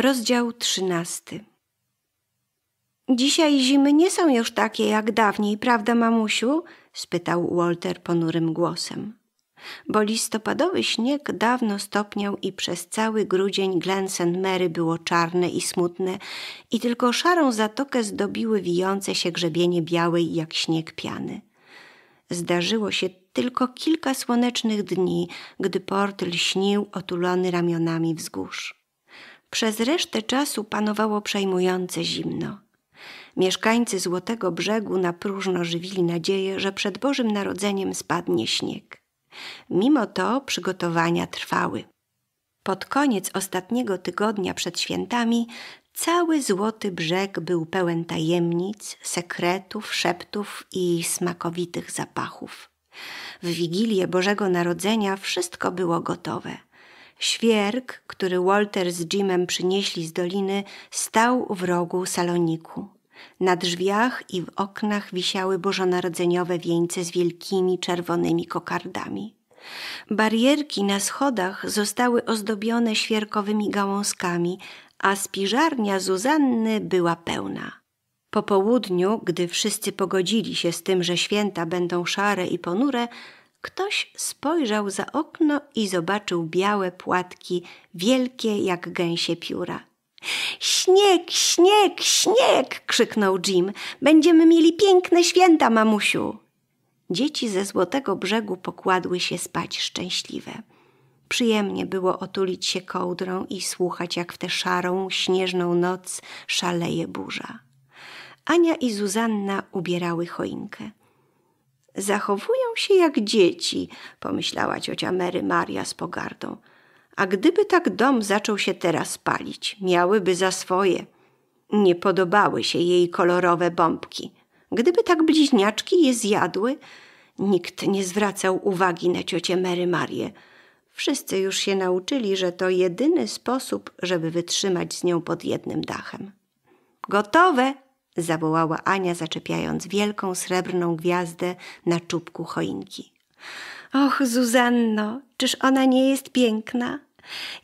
Rozdział 13. Dzisiaj zimy nie są już takie jak dawniej, prawda, mamusiu? spytał Walter ponurym głosem. Bo listopadowy śnieg dawno stopniał i przez cały grudzień Glen St. Mary było czarne i smutne i tylko szarą zatokę zdobiły wijące się grzebienie białej jak śnieg piany. Zdarzyło się tylko kilka słonecznych dni, gdy port lśnił otulony ramionami wzgórz. Przez resztę czasu panowało przejmujące zimno. Mieszkańcy Złotego Brzegu na próżno żywili nadzieję, że przed Bożym Narodzeniem spadnie śnieg. Mimo to przygotowania trwały. Pod koniec ostatniego tygodnia przed świętami cały Złoty Brzeg był pełen tajemnic, sekretów, szeptów i smakowitych zapachów. W Wigilię Bożego Narodzenia wszystko było gotowe – Świerk, który Walter z Jimem przynieśli z doliny, stał w rogu saloniku. Na drzwiach i w oknach wisiały bożonarodzeniowe wieńce z wielkimi czerwonymi kokardami. Barierki na schodach zostały ozdobione świerkowymi gałązkami, a spiżarnia Zuzanny była pełna. Po południu, gdy wszyscy pogodzili się z tym, że święta będą szare i ponure, Ktoś spojrzał za okno i zobaczył białe płatki, wielkie jak gęsie pióra. Śnieg, śnieg, śnieg! krzyknął Jim. Będziemy mieli piękne święta, mamusiu! Dzieci ze złotego brzegu pokładły się spać szczęśliwe. Przyjemnie było otulić się kołdrą i słuchać, jak w tę szarą, śnieżną noc szaleje burza. Ania i Zuzanna ubierały choinkę. Zachowują się jak dzieci, pomyślała ciocia Mary Maria z pogardą. A gdyby tak dom zaczął się teraz palić, miałyby za swoje. Nie podobały się jej kolorowe bombki. Gdyby tak bliźniaczki je zjadły, nikt nie zwracał uwagi na ciocię Mary Marię. Wszyscy już się nauczyli, że to jedyny sposób, żeby wytrzymać z nią pod jednym dachem. Gotowe, zawołała Ania, zaczepiając wielką srebrną gwiazdę na czubku choinki. Och, Zuzanno, czyż ona nie jest piękna?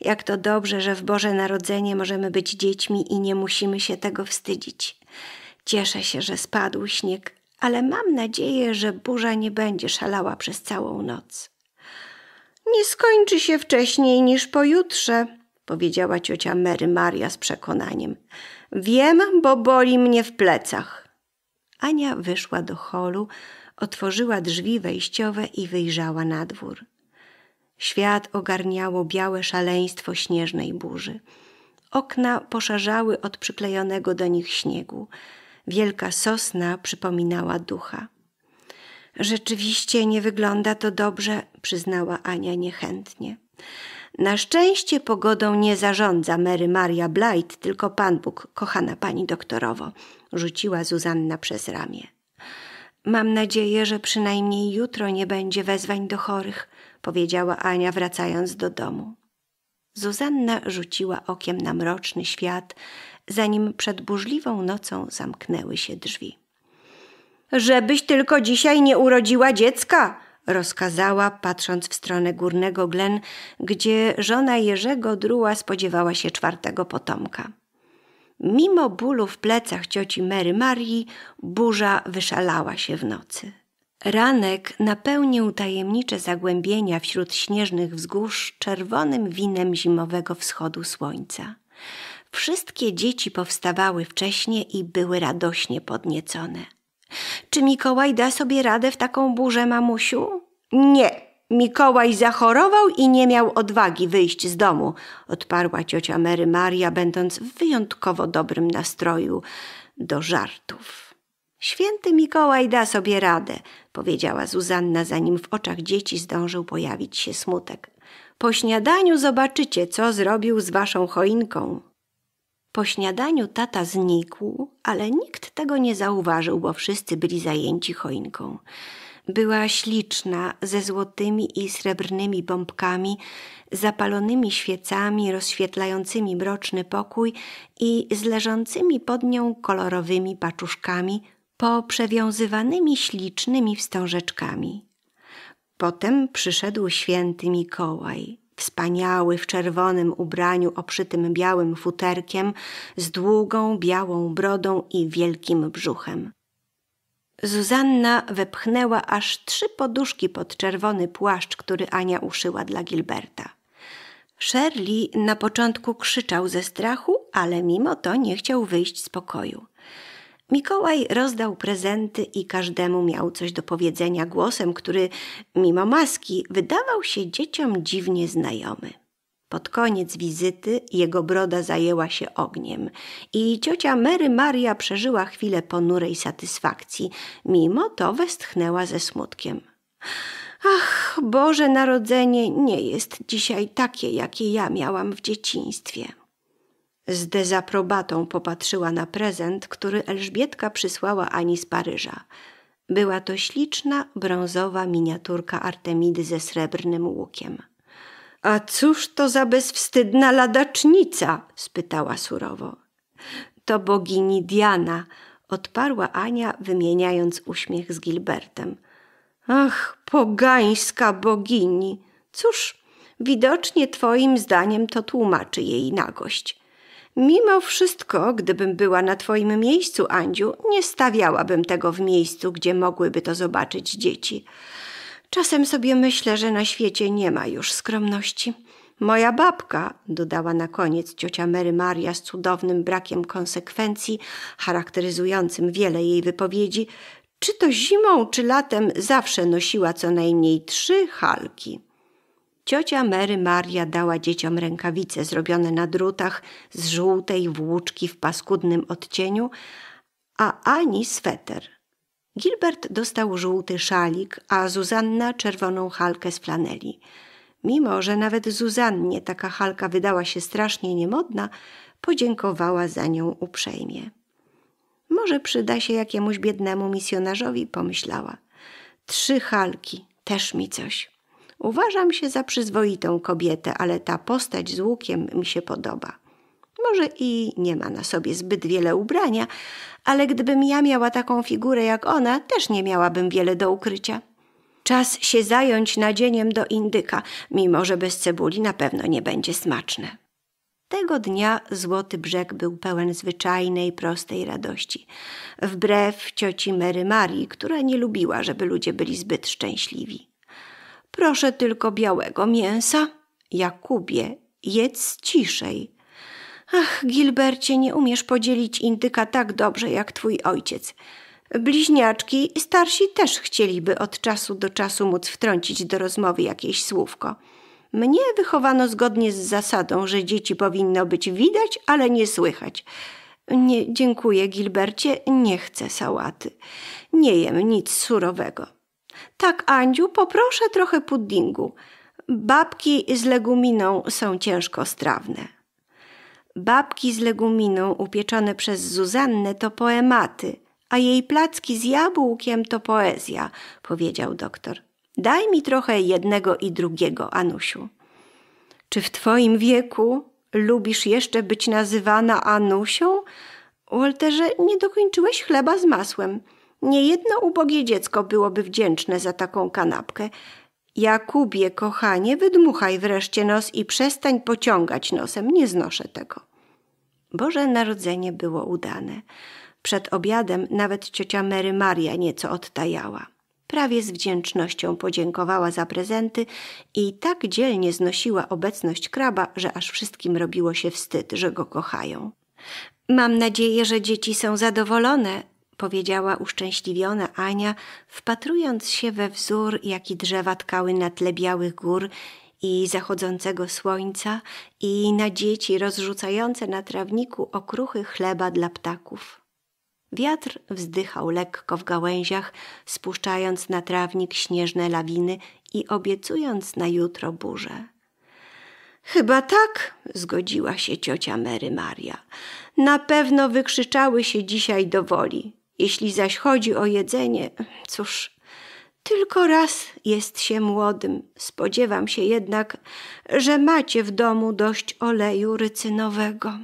Jak to dobrze, że w Boże Narodzenie możemy być dziećmi i nie musimy się tego wstydzić. Cieszę się, że spadł śnieg, ale mam nadzieję, że burza nie będzie szalała przez całą noc. Nie skończy się wcześniej niż pojutrze, powiedziała ciocia Mary Maria z przekonaniem. Wiem, bo boli mnie w plecach. Ania wyszła do holu, otworzyła drzwi wejściowe i wyjrzała na dwór. Świat ogarniało białe szaleństwo śnieżnej burzy. Okna poszarzały od przyklejonego do nich śniegu. Wielka sosna przypominała ducha. Rzeczywiście nie wygląda to dobrze, przyznała Ania niechętnie. Na szczęście pogodą nie zarządza Mary Maria Blight, tylko Pan Bóg, kochana pani doktorowo, rzuciła Zuzanna przez ramię. Mam nadzieję, że przynajmniej jutro nie będzie wezwań do chorych, powiedziała Ania, wracając do domu. Zuzanna rzuciła okiem na mroczny świat, zanim przed burzliwą nocą zamknęły się drzwi. Żebyś tylko dzisiaj nie urodziła dziecka! rozkazała, patrząc w stronę górnego glen, gdzie żona Jerzego Druła spodziewała się czwartego potomka. Mimo bólu w plecach cioci Mary Marii, burza wyszalała się w nocy. Ranek napełnił tajemnicze zagłębienia wśród śnieżnych wzgórz czerwonym winem zimowego wschodu słońca. Wszystkie dzieci powstawały wcześnie i były radośnie podniecone – czy Mikołaj da sobie radę w taką burzę, mamusiu? Nie, Mikołaj zachorował i nie miał odwagi wyjść z domu, odparła ciocia Mary Maria, będąc w wyjątkowo dobrym nastroju do żartów. Święty Mikołaj da sobie radę, powiedziała Zuzanna, zanim w oczach dzieci zdążył pojawić się smutek. Po śniadaniu zobaczycie, co zrobił z waszą choinką. Po śniadaniu tata znikł, ale nikt tego nie zauważył, bo wszyscy byli zajęci choinką. Była śliczna, ze złotymi i srebrnymi bombkami, zapalonymi świecami rozświetlającymi mroczny pokój i z leżącymi pod nią kolorowymi paczuszkami, poprzewiązywanymi ślicznymi wstążeczkami. Potem przyszedł święty Mikołaj wspaniały w czerwonym ubraniu oprzytym białym futerkiem, z długą białą brodą i wielkim brzuchem. Zuzanna wepchnęła aż trzy poduszki pod czerwony płaszcz, który Ania uszyła dla Gilberta. Shirley na początku krzyczał ze strachu, ale mimo to nie chciał wyjść z pokoju. Mikołaj rozdał prezenty i każdemu miał coś do powiedzenia głosem, który, mimo maski, wydawał się dzieciom dziwnie znajomy. Pod koniec wizyty jego broda zajęła się ogniem i ciocia Mary Maria przeżyła chwilę ponurej satysfakcji, mimo to westchnęła ze smutkiem. Ach, Boże Narodzenie nie jest dzisiaj takie, jakie ja miałam w dzieciństwie. Z dezaprobatą popatrzyła na prezent, który Elżbietka przysłała Ani z Paryża. Była to śliczna, brązowa miniaturka Artemidy ze srebrnym łukiem. A cóż to za bezwstydna ladacznica? spytała surowo. To bogini Diana, odparła Ania, wymieniając uśmiech z Gilbertem. Ach, pogańska bogini! Cóż, widocznie twoim zdaniem to tłumaczy jej nagość. Mimo wszystko, gdybym była na Twoim miejscu, Andziu, nie stawiałabym tego w miejscu, gdzie mogłyby to zobaczyć dzieci. Czasem sobie myślę, że na świecie nie ma już skromności. Moja babka, dodała na koniec ciocia Mary Maria z cudownym brakiem konsekwencji, charakteryzującym wiele jej wypowiedzi, czy to zimą, czy latem zawsze nosiła co najmniej trzy halki. Ciocia Mary Maria dała dzieciom rękawice zrobione na drutach z żółtej włóczki w paskudnym odcieniu, a Ani sweter. Gilbert dostał żółty szalik, a Zuzanna czerwoną halkę z flaneli. Mimo, że nawet Zuzannie taka halka wydała się strasznie niemodna, podziękowała za nią uprzejmie. Może przyda się jakiemuś biednemu misjonarzowi, pomyślała. Trzy halki, też mi coś. Uważam się za przyzwoitą kobietę, ale ta postać z łukiem mi się podoba. Może i nie ma na sobie zbyt wiele ubrania, ale gdybym ja miała taką figurę jak ona, też nie miałabym wiele do ukrycia. Czas się zająć nadzieniem do indyka, mimo że bez cebuli na pewno nie będzie smaczne. Tego dnia Złoty Brzeg był pełen zwyczajnej, prostej radości. Wbrew cioci Mary Marii, która nie lubiła, żeby ludzie byli zbyt szczęśliwi. Proszę tylko białego mięsa. Jakubie, jedz ciszej. Ach, Gilbercie, nie umiesz podzielić indyka tak dobrze jak twój ojciec. Bliźniaczki starsi też chcieliby od czasu do czasu móc wtrącić do rozmowy jakieś słówko. Mnie wychowano zgodnie z zasadą, że dzieci powinno być widać, ale nie słychać. Nie, dziękuję, Gilbercie, nie chcę sałaty. Nie jem nic surowego. Tak, Andziu, poproszę trochę puddingu. Babki z leguminą są ciężko strawne. Babki z leguminą upieczone przez Zuzannę to poematy, a jej placki z jabłkiem to poezja, powiedział doktor. Daj mi trochę jednego i drugiego, Anusiu. Czy w twoim wieku lubisz jeszcze być nazywana Anusią? Walterze, nie dokończyłeś chleba z masłem. Niejedno ubogie dziecko byłoby wdzięczne za taką kanapkę. Jakubie, kochanie, wydmuchaj wreszcie nos i przestań pociągać nosem, nie znoszę tego. Boże Narodzenie było udane. Przed obiadem nawet ciocia Mary Maria nieco odtajała. Prawie z wdzięcznością podziękowała za prezenty i tak dzielnie znosiła obecność kraba, że aż wszystkim robiło się wstyd, że go kochają. Mam nadzieję, że dzieci są zadowolone, powiedziała uszczęśliwiona Ania, wpatrując się we wzór, jaki drzewa tkały na tle białych gór i zachodzącego słońca i na dzieci rozrzucające na trawniku okruchy chleba dla ptaków. Wiatr wzdychał lekko w gałęziach, spuszczając na trawnik śnieżne lawiny i obiecując na jutro burzę. Chyba tak, zgodziła się ciocia Mary Maria. Na pewno wykrzyczały się dzisiaj do woli. Jeśli zaś chodzi o jedzenie, cóż, tylko raz jest się młodym. Spodziewam się jednak, że macie w domu dość oleju rycynowego.